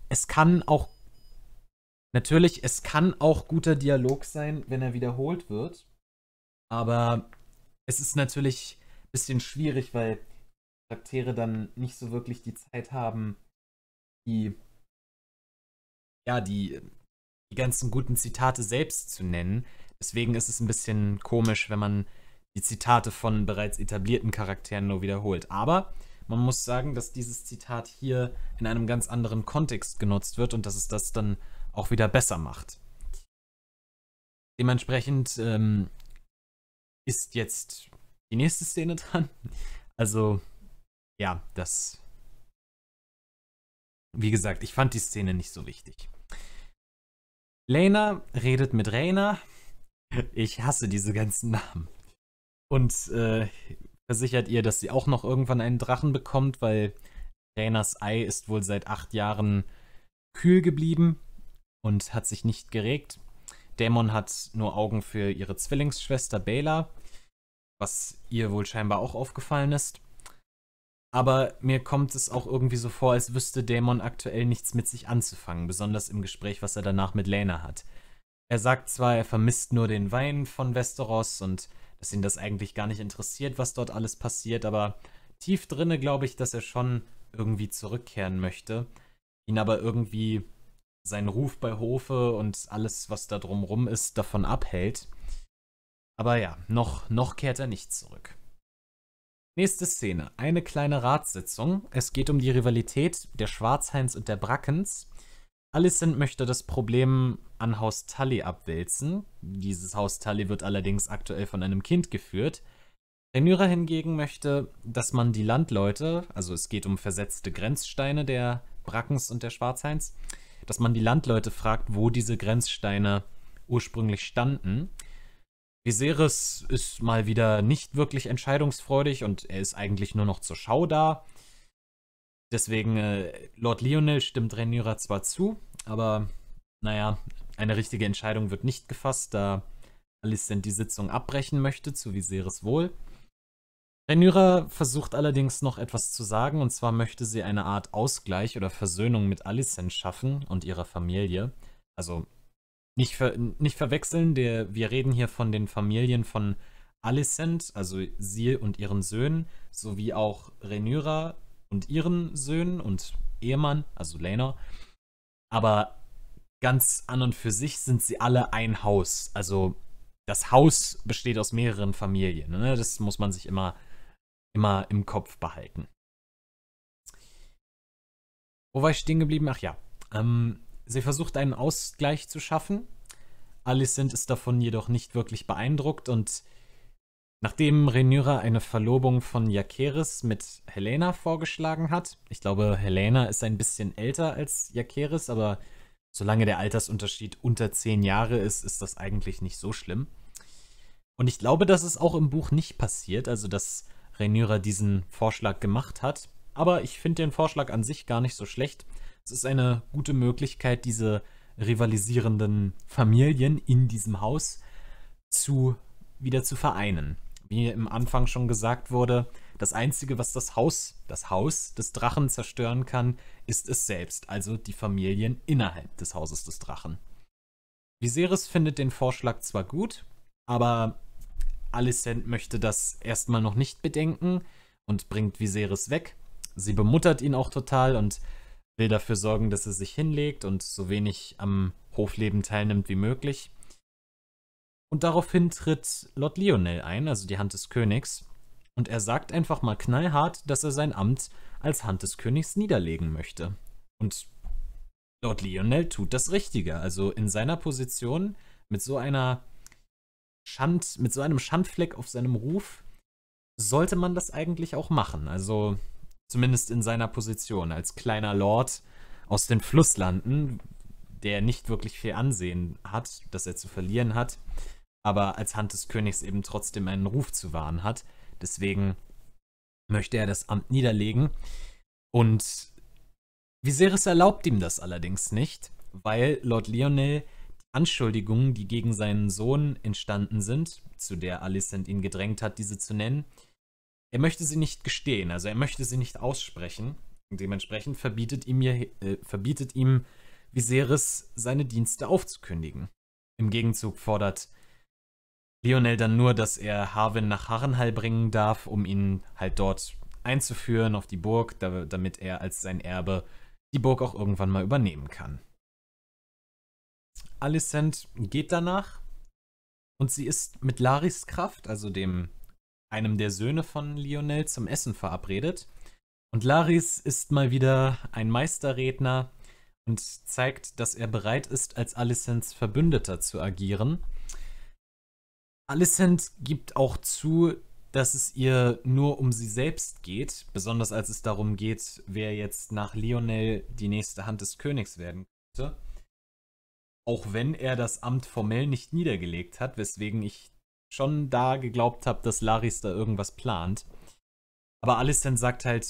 es kann auch, natürlich, es kann auch guter Dialog sein, wenn er wiederholt wird. Aber es ist natürlich ein bisschen schwierig, weil Charaktere dann nicht so wirklich die Zeit haben, die, ja, die, die ganzen guten Zitate selbst zu nennen. Deswegen ist es ein bisschen komisch, wenn man die Zitate von bereits etablierten Charakteren nur wiederholt. Aber man muss sagen, dass dieses Zitat hier in einem ganz anderen Kontext genutzt wird und dass es das dann auch wieder besser macht. Dementsprechend ähm, ist jetzt die nächste Szene dran. Also, ja, das. Wie gesagt, ich fand die Szene nicht so wichtig. Lena redet mit Rainer. Ich hasse diese ganzen Namen. Und äh, versichert ihr, dass sie auch noch irgendwann einen Drachen bekommt, weil Rainers Ei ist wohl seit acht Jahren kühl geblieben und hat sich nicht geregt. Dämon hat nur Augen für ihre Zwillingsschwester Bela, was ihr wohl scheinbar auch aufgefallen ist. Aber mir kommt es auch irgendwie so vor, als wüsste Dämon aktuell nichts mit sich anzufangen, besonders im Gespräch, was er danach mit Lena hat. Er sagt zwar, er vermisst nur den Wein von Westeros und dass ihn das eigentlich gar nicht interessiert, was dort alles passiert, aber tief drinne glaube ich, dass er schon irgendwie zurückkehren möchte, ihn aber irgendwie seinen Ruf bei Hofe und alles, was da drumrum ist, davon abhält. Aber ja, noch, noch kehrt er nicht zurück. Nächste Szene. Eine kleine Ratssitzung. Es geht um die Rivalität der Schwarzheinz und der Brackens. Alicent möchte das Problem an Haus Tully abwälzen. Dieses Haus Tully wird allerdings aktuell von einem Kind geführt. Rhaenyra hingegen möchte, dass man die Landleute, also es geht um versetzte Grenzsteine der Brackens und der Schwarzheinz, dass man die Landleute fragt, wo diese Grenzsteine ursprünglich standen. Viserys ist mal wieder nicht wirklich entscheidungsfreudig und er ist eigentlich nur noch zur Schau da. Deswegen, äh, Lord Lionel stimmt Rhaenyra zwar zu, aber naja, eine richtige Entscheidung wird nicht gefasst, da Alicent die Sitzung abbrechen möchte, zu Viserys Wohl. Rhaenyra versucht allerdings noch etwas zu sagen, und zwar möchte sie eine Art Ausgleich oder Versöhnung mit Alicent schaffen und ihrer Familie. Also nicht, ver nicht verwechseln, der, wir reden hier von den Familien von Alicent, also sie und ihren Söhnen, sowie auch Rhaenyra und ihren Söhnen und Ehemann, also Lena. Aber ganz an und für sich sind sie alle ein Haus. Also das Haus besteht aus mehreren Familien. Ne? Das muss man sich immer immer im Kopf behalten. Wo war ich stehen geblieben? Ach ja. Ähm, sie versucht einen Ausgleich zu schaffen. Alicent ist davon jedoch nicht wirklich beeindruckt und nachdem Rhaenyra eine Verlobung von Jakeris mit Helena vorgeschlagen hat, ich glaube, Helena ist ein bisschen älter als Jakeris, aber solange der Altersunterschied unter zehn Jahre ist, ist das eigentlich nicht so schlimm. Und ich glaube, dass es auch im Buch nicht passiert, also dass Rhaenyra diesen Vorschlag gemacht hat. Aber ich finde den Vorschlag an sich gar nicht so schlecht. Es ist eine gute Möglichkeit, diese rivalisierenden Familien in diesem Haus zu, wieder zu vereinen. Wie im Anfang schon gesagt wurde, das Einzige, was das Haus, das Haus des Drachen zerstören kann, ist es selbst, also die Familien innerhalb des Hauses des Drachen. Viserys findet den Vorschlag zwar gut, aber Alicent möchte das erstmal noch nicht bedenken und bringt Viserys weg. Sie bemuttert ihn auch total und will dafür sorgen, dass er sich hinlegt und so wenig am Hofleben teilnimmt wie möglich. Und daraufhin tritt Lord Lionel ein, also die Hand des Königs, und er sagt einfach mal knallhart, dass er sein Amt als Hand des Königs niederlegen möchte. Und Lord Lionel tut das Richtige, also in seiner Position mit so einer Schand, mit so einem Schandfleck auf seinem Ruf sollte man das eigentlich auch machen. Also zumindest in seiner Position als kleiner Lord aus den Flusslanden, der nicht wirklich viel Ansehen hat, das er zu verlieren hat, aber als Hand des Königs eben trotzdem einen Ruf zu wahren hat. Deswegen möchte er das Amt niederlegen. Und Viserys erlaubt ihm das allerdings nicht, weil Lord Lionel Anschuldigungen, die gegen seinen Sohn entstanden sind, zu der Alicent ihn gedrängt hat, diese zu nennen. Er möchte sie nicht gestehen, also er möchte sie nicht aussprechen. Und dementsprechend verbietet ihm, äh, verbietet ihm Viserys seine Dienste aufzukündigen. Im Gegenzug fordert Lionel dann nur, dass er Harwin nach Harrenhall bringen darf, um ihn halt dort einzuführen auf die Burg, damit er als sein Erbe die Burg auch irgendwann mal übernehmen kann. Alicent geht danach und sie ist mit Laris Kraft, also dem einem der Söhne von Lionel, zum Essen verabredet. Und Laris ist mal wieder ein Meisterredner und zeigt, dass er bereit ist, als Alicents Verbündeter zu agieren. Alicent gibt auch zu, dass es ihr nur um sie selbst geht, besonders als es darum geht, wer jetzt nach Lionel die nächste Hand des Königs werden könnte. Auch wenn er das Amt formell nicht niedergelegt hat, weswegen ich schon da geglaubt habe, dass Laris da irgendwas plant. Aber Alicent sagt halt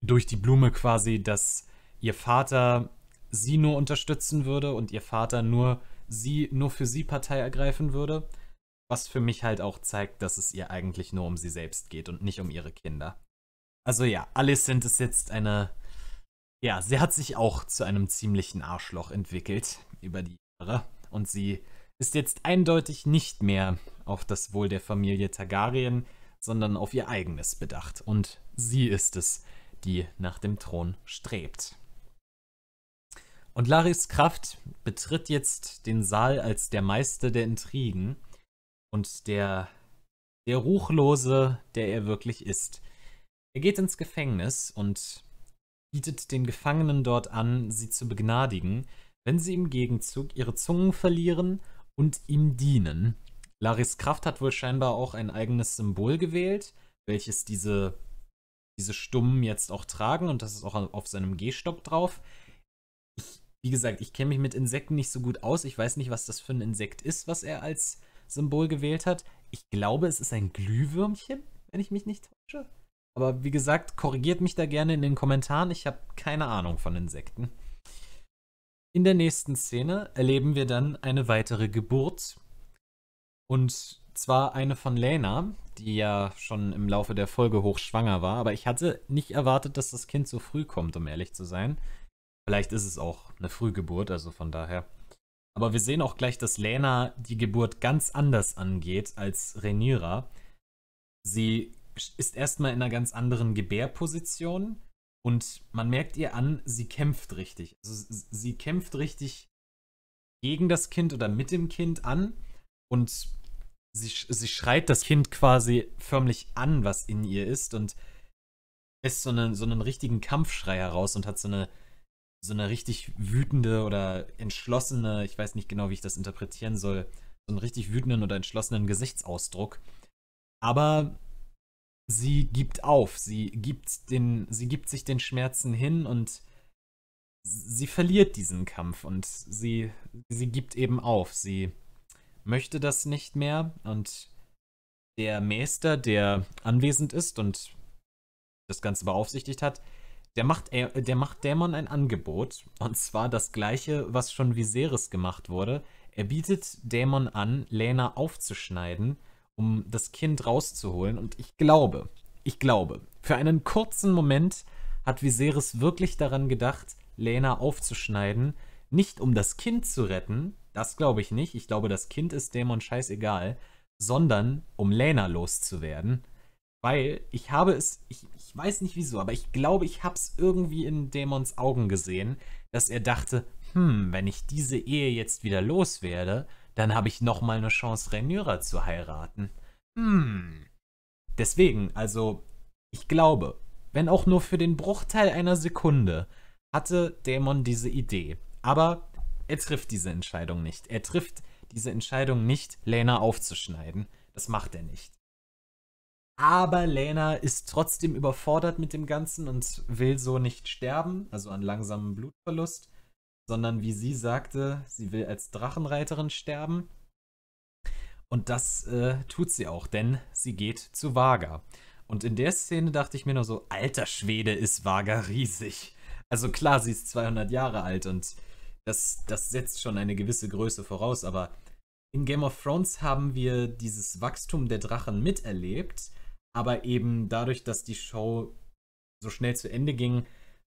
durch die Blume quasi, dass ihr Vater sie nur unterstützen würde und ihr Vater nur sie nur für sie Partei ergreifen würde, was für mich halt auch zeigt, dass es ihr eigentlich nur um sie selbst geht und nicht um ihre Kinder. Also ja, Alicent ist jetzt eine ja, sie hat sich auch zu einem ziemlichen Arschloch entwickelt über die Jahre und sie ist jetzt eindeutig nicht mehr auf das Wohl der Familie Targaryen, sondern auf ihr eigenes bedacht. Und sie ist es, die nach dem Thron strebt. Und Laris Kraft betritt jetzt den Saal als der Meister der Intrigen und der, der Ruchlose, der er wirklich ist. Er geht ins Gefängnis und bietet den Gefangenen dort an, sie zu begnadigen, wenn sie im Gegenzug ihre Zungen verlieren und ihm dienen. Laris Kraft hat wohl scheinbar auch ein eigenes Symbol gewählt, welches diese, diese Stummen jetzt auch tragen und das ist auch auf seinem Gehstock drauf. Ich, wie gesagt, ich kenne mich mit Insekten nicht so gut aus. Ich weiß nicht, was das für ein Insekt ist, was er als Symbol gewählt hat. Ich glaube, es ist ein Glühwürmchen, wenn ich mich nicht täusche. Aber wie gesagt, korrigiert mich da gerne in den Kommentaren. Ich habe keine Ahnung von Insekten. In der nächsten Szene erleben wir dann eine weitere Geburt. Und zwar eine von Lena, die ja schon im Laufe der Folge hochschwanger war. Aber ich hatte nicht erwartet, dass das Kind so früh kommt, um ehrlich zu sein. Vielleicht ist es auch eine Frühgeburt, also von daher. Aber wir sehen auch gleich, dass Lena die Geburt ganz anders angeht als Renira. Sie ist erstmal in einer ganz anderen Gebärposition und man merkt ihr an, sie kämpft richtig. Also sie kämpft richtig gegen das Kind oder mit dem Kind an und sie, sie schreit das Kind quasi förmlich an, was in ihr ist und lässt so einen, so einen richtigen Kampfschrei heraus und hat so eine, so eine richtig wütende oder entschlossene, ich weiß nicht genau, wie ich das interpretieren soll, so einen richtig wütenden oder entschlossenen Gesichtsausdruck. Aber sie gibt auf, sie gibt, den, sie gibt sich den Schmerzen hin und sie verliert diesen Kampf und sie, sie gibt eben auf, sie möchte das nicht mehr und der Meister, der anwesend ist und das Ganze beaufsichtigt hat, der macht, äh, der macht Dämon ein Angebot und zwar das gleiche, was schon Viserys gemacht wurde. Er bietet Dämon an, Lena aufzuschneiden um das Kind rauszuholen. Und ich glaube, ich glaube, für einen kurzen Moment hat Viserys wirklich daran gedacht, Lena aufzuschneiden, nicht um das Kind zu retten, das glaube ich nicht, ich glaube, das Kind ist Dämon scheißegal, sondern um Lena loszuwerden. Weil ich habe es, ich, ich weiß nicht wieso, aber ich glaube, ich habe es irgendwie in Dämons Augen gesehen, dass er dachte, hm, wenn ich diese Ehe jetzt wieder loswerde, dann habe ich nochmal eine Chance, Rhaenyra zu heiraten. Hm. Deswegen, also, ich glaube, wenn auch nur für den Bruchteil einer Sekunde, hatte Dämon diese Idee. Aber er trifft diese Entscheidung nicht. Er trifft diese Entscheidung nicht, Lena aufzuschneiden. Das macht er nicht. Aber Lena ist trotzdem überfordert mit dem Ganzen und will so nicht sterben, also an langsamem Blutverlust sondern wie sie sagte, sie will als Drachenreiterin sterben. Und das äh, tut sie auch, denn sie geht zu Vaga. Und in der Szene dachte ich mir nur so, alter Schwede, ist Vaga riesig. Also klar, sie ist 200 Jahre alt und das, das setzt schon eine gewisse Größe voraus, aber in Game of Thrones haben wir dieses Wachstum der Drachen miterlebt, aber eben dadurch, dass die Show so schnell zu Ende ging,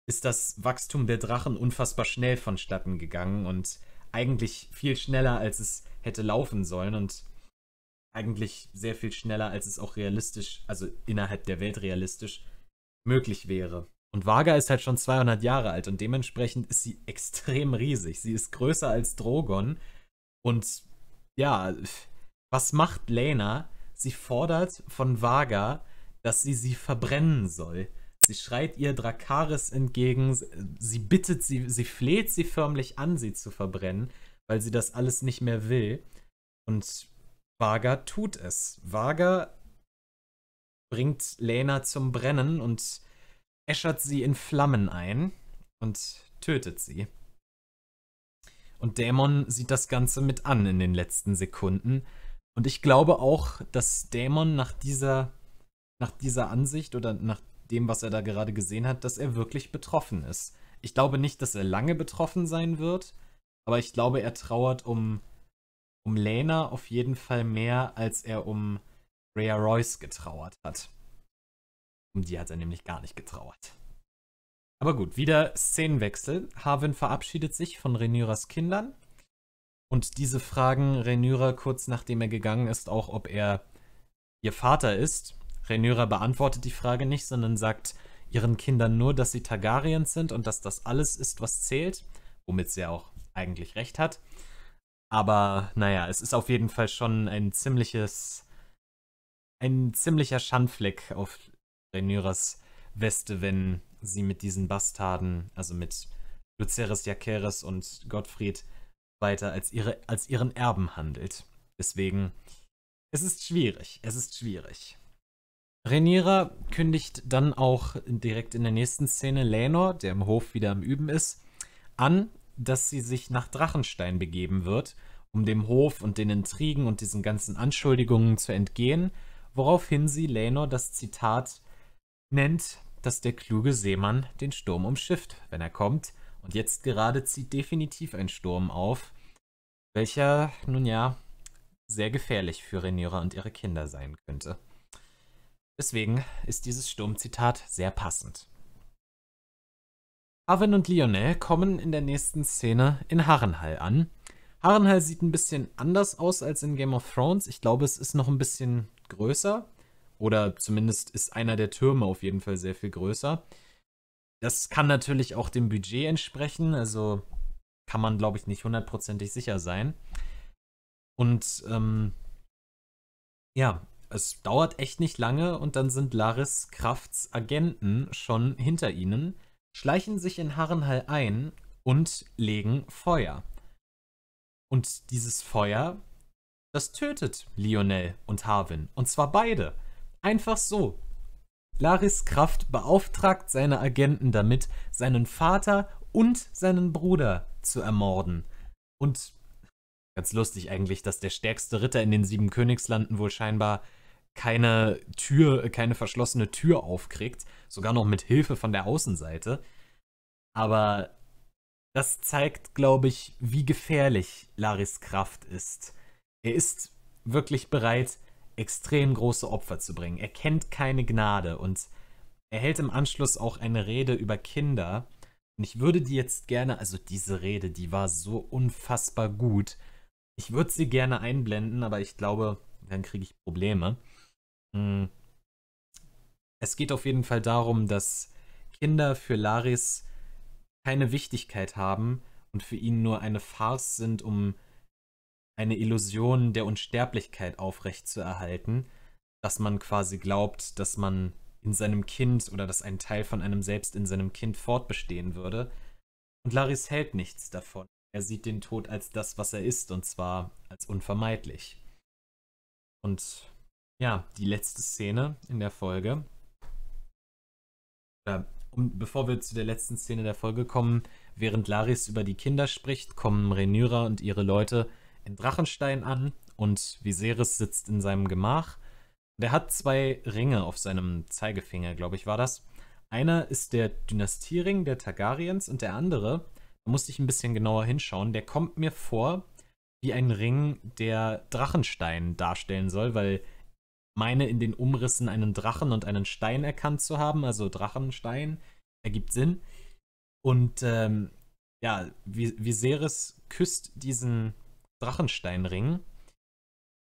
ist das Wachstum der Drachen unfassbar schnell vonstatten gegangen und eigentlich viel schneller, als es hätte laufen sollen und eigentlich sehr viel schneller, als es auch realistisch, also innerhalb der Welt realistisch möglich wäre. Und Vaga ist halt schon 200 Jahre alt und dementsprechend ist sie extrem riesig. Sie ist größer als Drogon und ja, was macht Lena? Sie fordert von Vaga, dass sie sie verbrennen soll. Sie schreit ihr Drakaris entgegen, sie bittet sie, sie fleht sie förmlich an, sie zu verbrennen, weil sie das alles nicht mehr will. Und Vaga tut es. Vaga bringt Lena zum Brennen und äschert sie in Flammen ein und tötet sie. Und Dämon sieht das Ganze mit an in den letzten Sekunden. Und ich glaube auch, dass Dämon nach dieser, nach dieser Ansicht oder nach dem, was er da gerade gesehen hat, dass er wirklich betroffen ist. Ich glaube nicht, dass er lange betroffen sein wird, aber ich glaube, er trauert um, um Lena auf jeden Fall mehr, als er um Rhea Royce getrauert hat. Um die hat er nämlich gar nicht getrauert. Aber gut, wieder Szenenwechsel. Harvin verabschiedet sich von Renyras Kindern. Und diese fragen Renyra kurz nachdem er gegangen ist, auch ob er ihr Vater ist. Rhaenyra beantwortet die Frage nicht, sondern sagt ihren Kindern nur, dass sie Targaryens sind und dass das alles ist, was zählt, womit sie auch eigentlich recht hat. Aber naja, es ist auf jeden Fall schon ein ziemliches, ein ziemlicher Schandfleck auf Rhaenyras Weste, wenn sie mit diesen Bastarden, also mit Luceres Jaceres und Gottfried, weiter als, ihre, als ihren Erben handelt. Deswegen, es ist schwierig, es ist schwierig. Rhaenyra kündigt dann auch direkt in der nächsten Szene Lenor, der im Hof wieder am Üben ist, an, dass sie sich nach Drachenstein begeben wird, um dem Hof und den Intrigen und diesen ganzen Anschuldigungen zu entgehen, woraufhin sie Lenor das Zitat nennt, dass der kluge Seemann den Sturm umschifft, wenn er kommt, und jetzt gerade zieht definitiv ein Sturm auf, welcher, nun ja, sehr gefährlich für Rhaenyra und ihre Kinder sein könnte. Deswegen ist dieses Sturmzitat sehr passend. Arwen und Lionel kommen in der nächsten Szene in Harrenhall an. Harrenhall sieht ein bisschen anders aus als in Game of Thrones. Ich glaube, es ist noch ein bisschen größer. Oder zumindest ist einer der Türme auf jeden Fall sehr viel größer. Das kann natürlich auch dem Budget entsprechen. Also kann man, glaube ich, nicht hundertprozentig sicher sein. Und ähm, ja, es dauert echt nicht lange und dann sind Laris Krafts Agenten schon hinter ihnen, schleichen sich in Harrenhall ein und legen Feuer. Und dieses Feuer, das tötet Lionel und Harwin. Und zwar beide. Einfach so. Laris Kraft beauftragt seine Agenten damit, seinen Vater und seinen Bruder zu ermorden. Und Ganz lustig eigentlich, dass der stärkste Ritter in den sieben Königslanden wohl scheinbar keine Tür, keine verschlossene Tür aufkriegt, sogar noch mit Hilfe von der Außenseite. Aber das zeigt, glaube ich, wie gefährlich Laris Kraft ist. Er ist wirklich bereit, extrem große Opfer zu bringen. Er kennt keine Gnade und er hält im Anschluss auch eine Rede über Kinder. Und ich würde die jetzt gerne, also diese Rede, die war so unfassbar gut. Ich würde sie gerne einblenden, aber ich glaube, dann kriege ich Probleme. Hm. Es geht auf jeden Fall darum, dass Kinder für Laris keine Wichtigkeit haben und für ihn nur eine Farce sind, um eine Illusion der Unsterblichkeit aufrechtzuerhalten, dass man quasi glaubt, dass man in seinem Kind oder dass ein Teil von einem selbst in seinem Kind fortbestehen würde. Und Laris hält nichts davon. Er sieht den Tod als das, was er ist, und zwar als unvermeidlich. Und ja, die letzte Szene in der Folge. Äh, und bevor wir zu der letzten Szene der Folge kommen, während Laris über die Kinder spricht, kommen Renyra und ihre Leute in Drachenstein an und Viserys sitzt in seinem Gemach. Der hat zwei Ringe auf seinem Zeigefinger, glaube ich, war das. Einer ist der Dynastiering der Targaryens und der andere da musste ich ein bisschen genauer hinschauen. Der kommt mir vor wie ein Ring, der Drachenstein darstellen soll, weil meine in den Umrissen einen Drachen und einen Stein erkannt zu haben, also Drachenstein, ergibt Sinn. Und ähm, ja, Viserys küsst diesen Drachensteinring,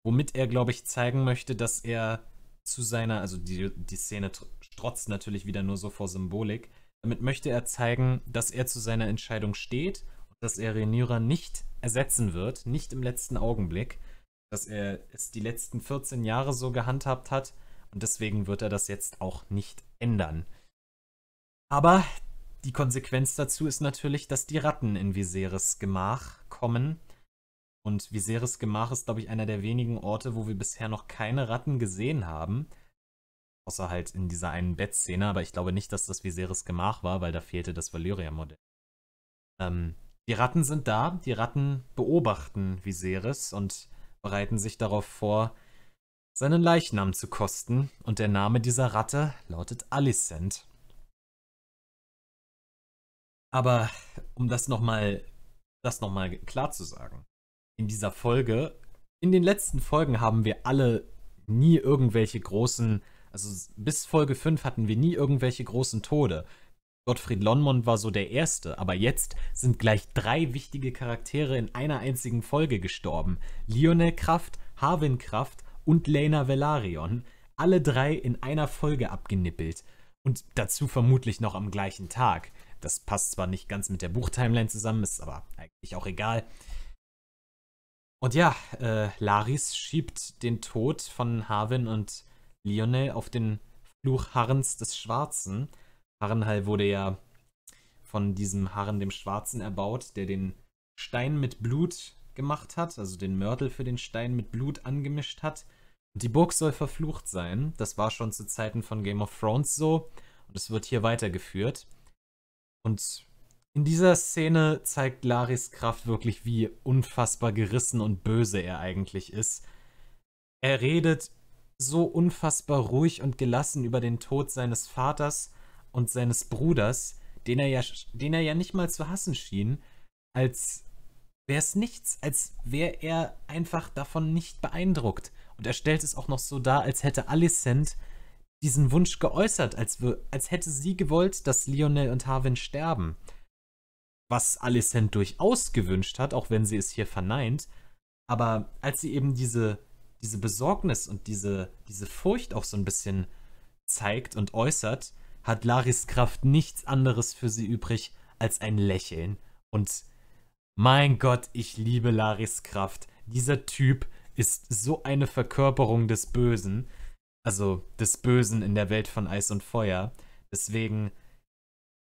womit er, glaube ich, zeigen möchte, dass er zu seiner, also die, die Szene strotzt natürlich wieder nur so vor Symbolik, damit möchte er zeigen, dass er zu seiner Entscheidung steht und dass er Rhaenyra nicht ersetzen wird, nicht im letzten Augenblick, dass er es die letzten 14 Jahre so gehandhabt hat und deswegen wird er das jetzt auch nicht ändern. Aber die Konsequenz dazu ist natürlich, dass die Ratten in Viserys Gemach kommen. Und Viserys Gemach ist, glaube ich, einer der wenigen Orte, wo wir bisher noch keine Ratten gesehen haben. Außer halt in dieser einen Bettszene, aber ich glaube nicht, dass das Viserys Gemach war, weil da fehlte das Valyria-Modell. Ähm, die Ratten sind da, die Ratten beobachten Viserys und bereiten sich darauf vor, seinen Leichnam zu kosten, und der Name dieser Ratte lautet Alicent. Aber um das nochmal das noch mal klar zu sagen, in dieser Folge, in den letzten Folgen haben wir alle nie irgendwelche großen also bis Folge 5 hatten wir nie irgendwelche großen Tode. Gottfried Lonmond war so der Erste, aber jetzt sind gleich drei wichtige Charaktere in einer einzigen Folge gestorben. Lionel Kraft, Harwin Kraft und Lena Velarion. Alle drei in einer Folge abgenippelt. Und dazu vermutlich noch am gleichen Tag. Das passt zwar nicht ganz mit der Buchtimeline zusammen, ist aber eigentlich auch egal. Und ja, äh, Laris schiebt den Tod von Harwin und Lionel auf den Fluch Harrens des Schwarzen. Harrenhall wurde ja von diesem Harren dem Schwarzen erbaut, der den Stein mit Blut gemacht hat, also den Mörtel für den Stein mit Blut angemischt hat. Und die Burg soll verflucht sein. Das war schon zu Zeiten von Game of Thrones so und es wird hier weitergeführt. Und in dieser Szene zeigt Laris Kraft wirklich, wie unfassbar gerissen und böse er eigentlich ist. Er redet so unfassbar ruhig und gelassen über den Tod seines Vaters und seines Bruders, den er ja, den er ja nicht mal zu hassen schien, als wäre es nichts, als wäre er einfach davon nicht beeindruckt. Und er stellt es auch noch so dar, als hätte Alicent diesen Wunsch geäußert, als, als hätte sie gewollt, dass Lionel und Harwin sterben. Was Alicent durchaus gewünscht hat, auch wenn sie es hier verneint. Aber als sie eben diese diese Besorgnis und diese, diese Furcht auch so ein bisschen zeigt und äußert, hat Laris Kraft nichts anderes für sie übrig als ein Lächeln. Und mein Gott, ich liebe Laris Kraft. Dieser Typ ist so eine Verkörperung des Bösen, also des Bösen in der Welt von Eis und Feuer. Deswegen,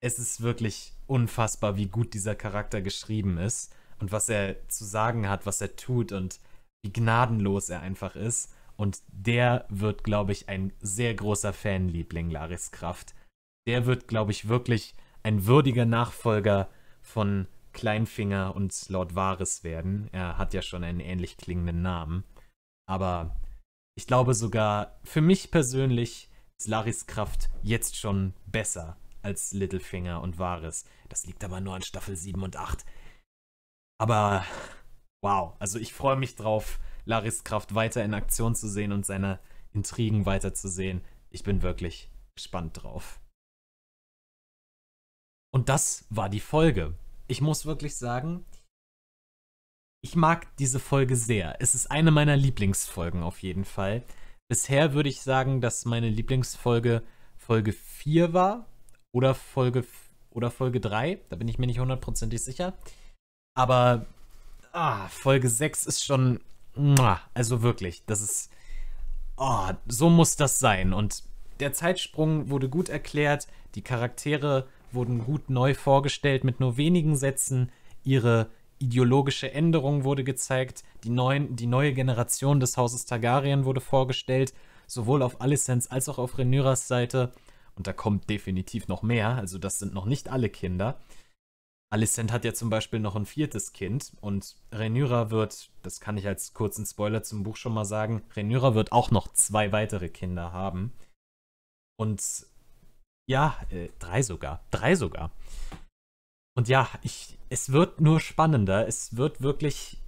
es ist wirklich unfassbar, wie gut dieser Charakter geschrieben ist und was er zu sagen hat, was er tut und wie gnadenlos er einfach ist. Und der wird, glaube ich, ein sehr großer Fanliebling, Laris Kraft. Der wird, glaube ich, wirklich ein würdiger Nachfolger von Kleinfinger und Lord Varys werden. Er hat ja schon einen ähnlich klingenden Namen. Aber ich glaube sogar, für mich persönlich ist Laris Kraft jetzt schon besser als Littlefinger und Varys. Das liegt aber nur an Staffel 7 und 8. Aber wow. Also ich freue mich drauf, Laris Kraft weiter in Aktion zu sehen und seine Intrigen weiterzusehen. Ich bin wirklich gespannt drauf. Und das war die Folge. Ich muss wirklich sagen, ich mag diese Folge sehr. Es ist eine meiner Lieblingsfolgen auf jeden Fall. Bisher würde ich sagen, dass meine Lieblingsfolge Folge 4 war oder Folge oder Folge 3, da bin ich mir nicht hundertprozentig sicher. Aber ah, Folge 6 ist schon, also wirklich, das ist, oh, so muss das sein. Und der Zeitsprung wurde gut erklärt, die Charaktere wurden gut neu vorgestellt mit nur wenigen Sätzen, ihre ideologische Änderung wurde gezeigt, die, neuen, die neue Generation des Hauses Targaryen wurde vorgestellt, sowohl auf Alicents als auch auf Renyras Seite. Und da kommt definitiv noch mehr, also das sind noch nicht alle Kinder. Alicent hat ja zum Beispiel noch ein viertes Kind und Renyra wird, das kann ich als kurzen Spoiler zum Buch schon mal sagen, Renyra wird auch noch zwei weitere Kinder haben. Und ja, äh, drei sogar, drei sogar. Und ja, ich, es wird nur spannender, es wird wirklich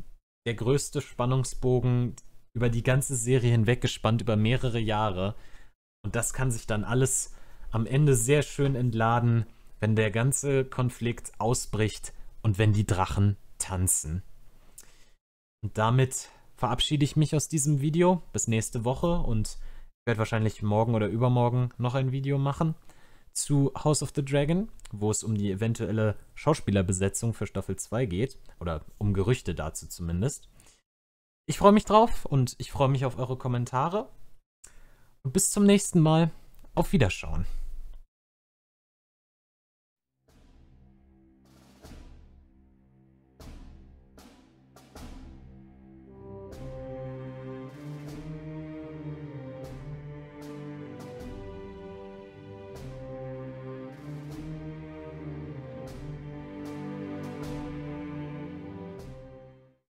der größte Spannungsbogen über die ganze Serie hinweg gespannt, über mehrere Jahre. Und das kann sich dann alles am Ende sehr schön entladen wenn der ganze Konflikt ausbricht und wenn die Drachen tanzen. Und damit verabschiede ich mich aus diesem Video. Bis nächste Woche und werde wahrscheinlich morgen oder übermorgen noch ein Video machen zu House of the Dragon, wo es um die eventuelle Schauspielerbesetzung für Staffel 2 geht oder um Gerüchte dazu zumindest. Ich freue mich drauf und ich freue mich auf eure Kommentare. Und bis zum nächsten Mal. Auf Wiederschauen.